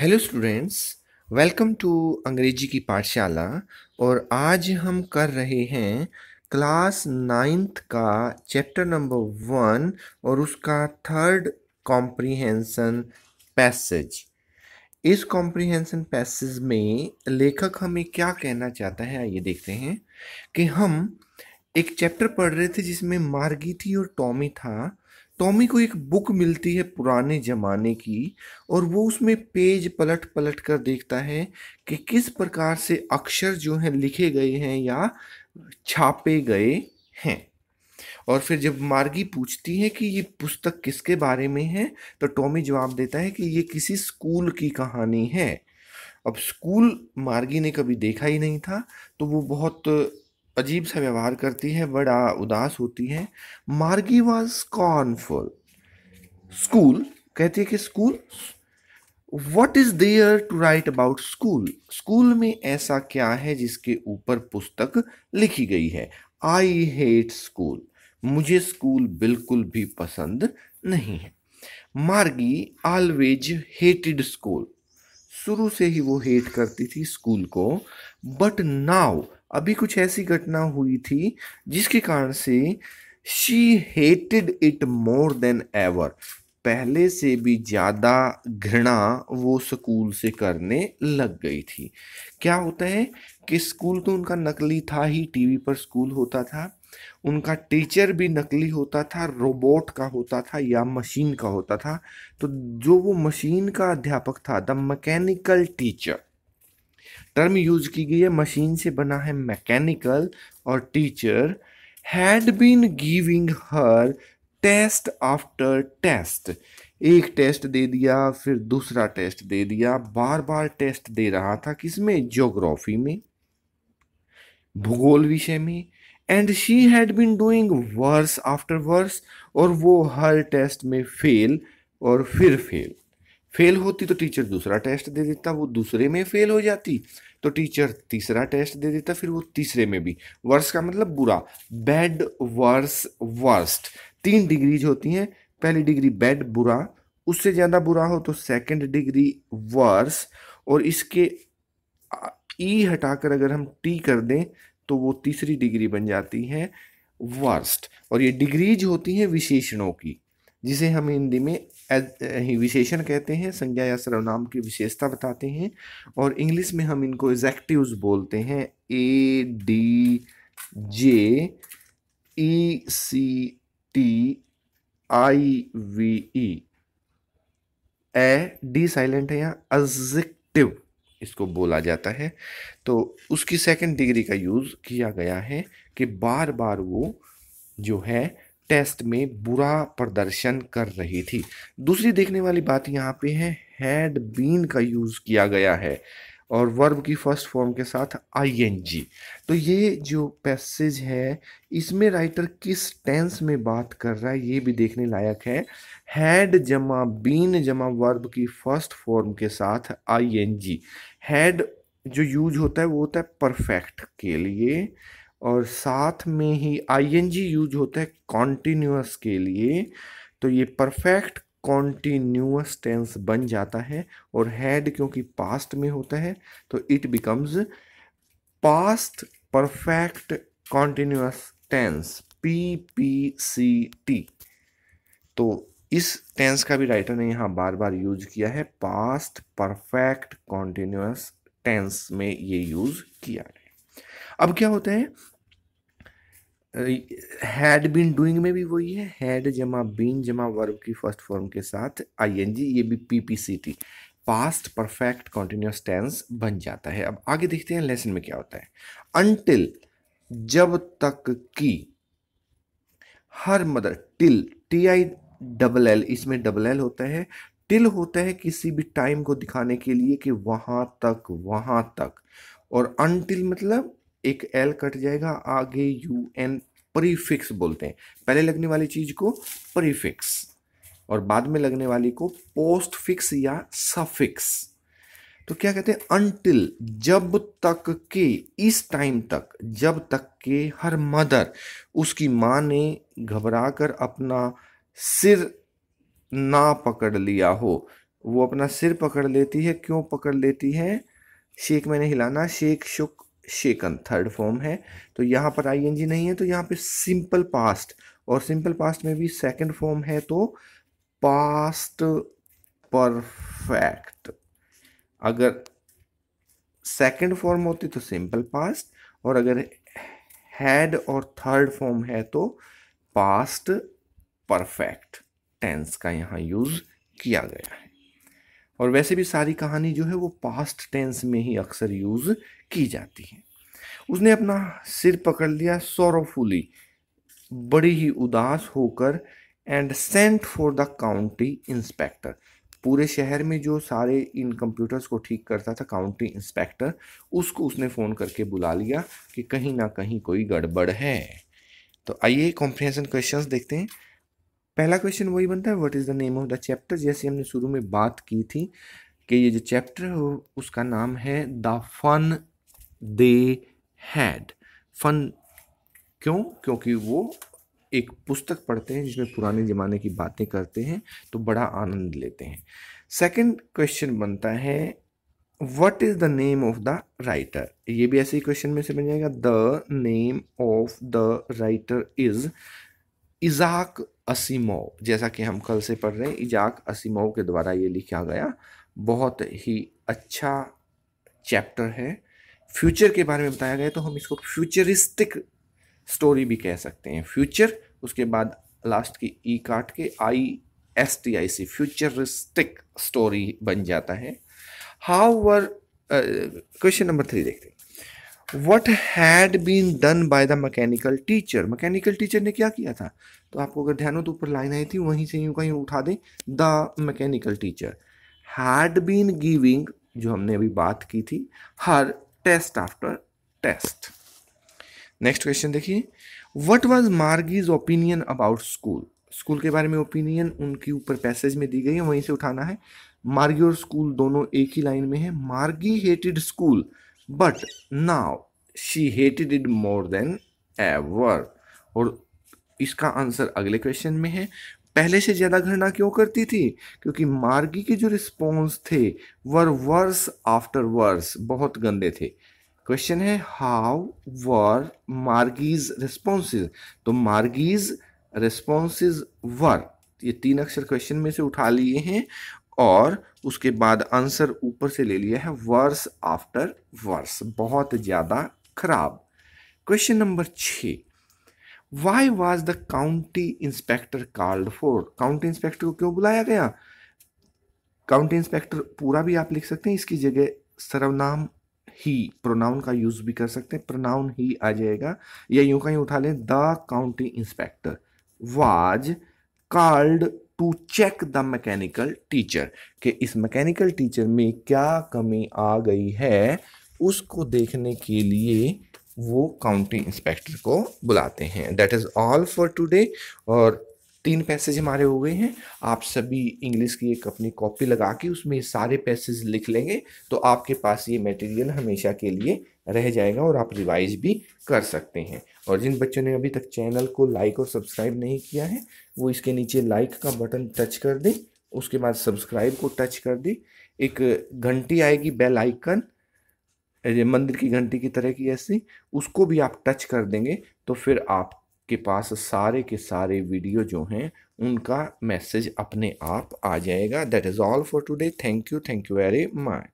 hello students welcome to अंग्रेजी की पाठशाला और आज हम कर रहे हैं क्लास नाइन्थ का चैप्टर नंबर वन और उसका थर्ड कॉम्प्रीहेंसन पैसेज इस कॉम्प्रीहेंसन पैसेज में लेखक हमें क्या कहना चाहता है आइए देखते हैं कि हम एक चैप्टर पढ़ रहे थे जिसमें मार्गी थी और टॉमी था टॉमी को एक बुक मिलती है पुराने ज़माने की और वो उसमें पेज पलट पलट कर देखता है कि किस प्रकार से अक्षर जो हैं लिखे गए हैं या छापे गए हैं और फिर जब मार्गी पूछती है कि ये पुस्तक किसके बारे में है तो टॉमी जवाब देता है कि ये किसी स्कूल की कहानी है अब स्कूल मार्गी ने कभी देखा ही नहीं था तो वो बहुत अजीब सा व्यवहार करती है बड़ा उदास होती है मार्गी वॉज कॉर्नफुल स्कूल कहती है कि school what is there to write about school school में ऐसा क्या है जिसके ऊपर पुस्तक लिखी गई है आई हेट स्कूल मुझे स्कूल बिल्कुल भी पसंद नहीं है मार्गी ऑलवेज हेटेड स्कूल शुरू से ही वो हेट करती थी स्कूल को बट नाउ अभी कुछ ऐसी घटना हुई थी जिसके कारण से she hated it more than ever पहले से भी ज़्यादा घृणा वो स्कूल से करने लग गई थी क्या होता है कि स्कूल तो उनका नकली था ही टीवी पर स्कूल होता था उनका टीचर भी नकली होता था रोबोट का होता था या मशीन का होता था तो जो वो मशीन का अध्यापक था the mechanical teacher term use की गई है मशीन से बना है मैकेनिकल और teacher had been giving her test after test एक टेस्ट दे दिया फिर दूसरा टेस्ट दे दिया बार बार टेस्ट दे रहा था किसमें ज्योग्राफी में भूगोल विषय में and she had been doing worse after worse और वो हर टेस्ट में फेल और फिर फेल फेल होती तो टीचर दूसरा टेस्ट दे देता वो दूसरे में फेल हो जाती तो टीचर तीसरा टेस्ट दे देता फिर वो तीसरे में भी वर्स का मतलब बुरा बैड वर्स वर्स्ट तीन डिग्रीज होती हैं पहली डिग्री बैड बुरा उससे ज़्यादा बुरा हो तो सेकंड डिग्री वर्स और इसके ई e हटाकर अगर हम टी कर दें तो वो तीसरी डिग्री बन जाती है वर्स्ट और ये डिग्रीज होती हैं विशेषणों की जिसे हम हिंदी में विशेषण कहते हैं संज्ञा या सर्वनाम की विशेषता बताते हैं और इंग्लिश में हम इनको एजेक्टिव्स बोलते हैं A D J E C T I V E A D silent है या एजेक्टिव इसको बोला जाता है तो उसकी सेकंड डिग्री का यूज़ किया गया है कि बार बार वो जो है टेस्ट में बुरा प्रदर्शन कर रही थी दूसरी देखने वाली बात यहाँ पे है हैड बीन का यूज़ किया गया है और वर्ब की फर्स्ट फॉर्म के साथ आईएनजी तो ये जो पैसेज है इसमें राइटर किस टेंस में बात कर रहा है ये भी देखने लायक है हैड जमा बीन जमा वर्ब की फर्स्ट फॉर्म के साथ आईएनजी हैड जो यूज होता है वो होता है परफेक्ट के लिए और साथ में ही आईएनजी यूज होता है कॉन्टिन्यूस के लिए तो ये परफेक्ट कॉन्टिन्यूस टेंस बन जाता है और हैड क्योंकि पास्ट में होता है तो it becomes past perfect continuous tense P P C T तो इस टेंस का भी राइटर ने यहाँ बार बार यूज किया है पास्ट परफेक्ट कॉन्टिन्यूस टेंस में ये यूज किया है अब क्या होता है हैड बीन डूइंग में भी वही है हैड जमा बीन जमा वर्ब की फर्स्ट फॉर्म के साथ आईएनजी ये भी PPCT past perfect continuous tense बन जाता है अब आगे देखते हैं लेसन में क्या होता है अनटिल जब तक कि her mother till T I double L इसमें डबल एल होता है टिल होता है किसी भी टाइम को दिखाने के लिए कि वहां तक वहां तक और अनटिल मतलब एक एल कट जाएगा आगे यू एन प्रीफिक्स बोलते हैं पहले लगने वाली चीज़ को प्रीफिक्स और बाद में लगने वाली को पोस्ट फिक्स या सफिक्स तो क्या कहते हैं अनटिल जब तक के इस टाइम तक जब तक के हर मदर उसकी माँ ने घबरा कर अपना सिर ना पकड़ लिया हो वो अपना सिर पकड़ लेती है क्यों पकड़ लेती है शेख मैंने हिलाना shake shook shaken third form है तो यहाँ पर आईएनजी नहीं है तो यहाँ पे सिंपल पास्ट और सिंपल पास्ट में भी सेकंड फॉर्म है तो पास्ट परफेक्ट अगर सेकंड फॉर्म होती तो सिंपल पास्ट और अगर हैड और थर्ड फॉर्म है तो पास्ट परफेक्ट टेंस का यहाँ यूज़ किया गया है और वैसे भी सारी कहानी जो है वो पास्ट टेंस में ही अक्सर यूज़ की जाती है उसने अपना सिर पकड़ लिया सोरोफुली बड़ी ही उदास होकर and sent for the county inspector पूरे शहर में जो सारे इन कंप्यूटर्स को ठीक करता था काउंटी इंस्पेक्टर उसको उसने फ़ोन करके बुला लिया कि कहीं ना कहीं कोई गड़बड़ है तो आइए कॉम्प्रिहेंसन क्वेश्चंस देखते हैं पहला क्वेश्चन वही बनता है what is the name of the chapter जैसे हमने शुरू में बात की थी कि ये जो चैप्टर है उसका नाम है the fun they had fun क्यों क्योंकि वो एक पुस्तक पढ़ते हैं जिसमें पुराने ज़माने की बातें करते हैं तो बड़ा आनंद लेते हैं सेकंड क्वेश्चन बनता है what is the name of the writer ये भी ऐसे ही क्वेश्चन में से बन जाएगा the name of the writer is Isaac Asimov जैसा कि हम कल से पढ़ रहे हैं इजाक असीमोव के द्वारा ये लिखा गया बहुत ही अच्छा चैप्टर है फ्यूचर के बारे में बताया गया तो हम इसको फ्यूचरिस्टिक स्टोरी भी कह सकते हैं फ्यूचर उसके बाद लास्ट की ई काट के आई एस टी आई सी फ्यूचरिस्टिक स्टोरी बन जाता है however question number three देखते हैं what had been done by the mechanical teacher mechanical teacher ने क्या किया था तो आपको अगर ध्यान हो तो ऊपर लाइन आई थी वहीं से यूँ कहीं उठा दें the mechanical teacher had been giving जो हमने अभी बात की थी हर test after test next question देखिए what was Margie's opinion about school school के बारे में ओपिनियन उनके ऊपर पैसेज में दी गई है वहीं से उठाना है मार्गी और स्कूल दोनों एक ही लाइन में है Margie hated school but now she hated it more than ever और इसका आंसर अगले क्वेश्चन में है पहले से ज़्यादा घृणा क्यों करती थी क्योंकि मार्गी के जो रिस्पॉन्स थे वर वर्स आफ्टर वर्स बहुत गंदे थे क्वेश्चन है हाउ वर मार्गीज रिस्पॉन्सेज तो मार्गीज रिस्पॉन्सेज वर ये तीन अक्षर क्वेश्चन में से उठा लिए हैं और उसके बाद आंसर ऊपर से ले लिया है वर्स आफ्टर वर्स बहुत ज़्यादा खराब क्वेश्चन नंबर छ Why was the county inspector called for county inspector को क्यों बुलाया गया काउंटी इंस्पेक्टर पूरा भी आप लिख सकते हैं इसकी जगह सर्वनाम ही प्रोनाउन का यूज भी कर सकते हैं प्रोनाउन ही आ जाएगा या यूं का ही उठा लें the county inspector was called to check the mechanical teacher कि इस मैकेनिकल टीचर में क्या कमी आ गई है उसको देखने के लिए वो काउंटी इंस्पेक्टर को बुलाते हैं that is all for today और तीन पैसेज हमारे हो गए हैं आप सभी इंग्लिश की एक अपनी कॉपी लगा के उसमें सारे पैसेज लिख लेंगे तो आपके पास ये मटेरियल हमेशा के लिए रह जाएगा और आप रिवाइज भी कर सकते हैं और जिन बच्चों ने अभी तक चैनल को लाइक और सब्सक्राइब नहीं किया है वो इसके नीचे लाइक का बटन टच कर दें उसके बाद सब्सक्राइब को टच कर दें एक घंटी आएगी बेल आइकन मंदिर की घंटी की तरह की ऐसी उसको भी आप टच कर देंगे तो फिर आप के पास सारे के सारे वीडियो जो हैं उनका मैसेज अपने आप आ जाएगा that is all for today thank you thank you very much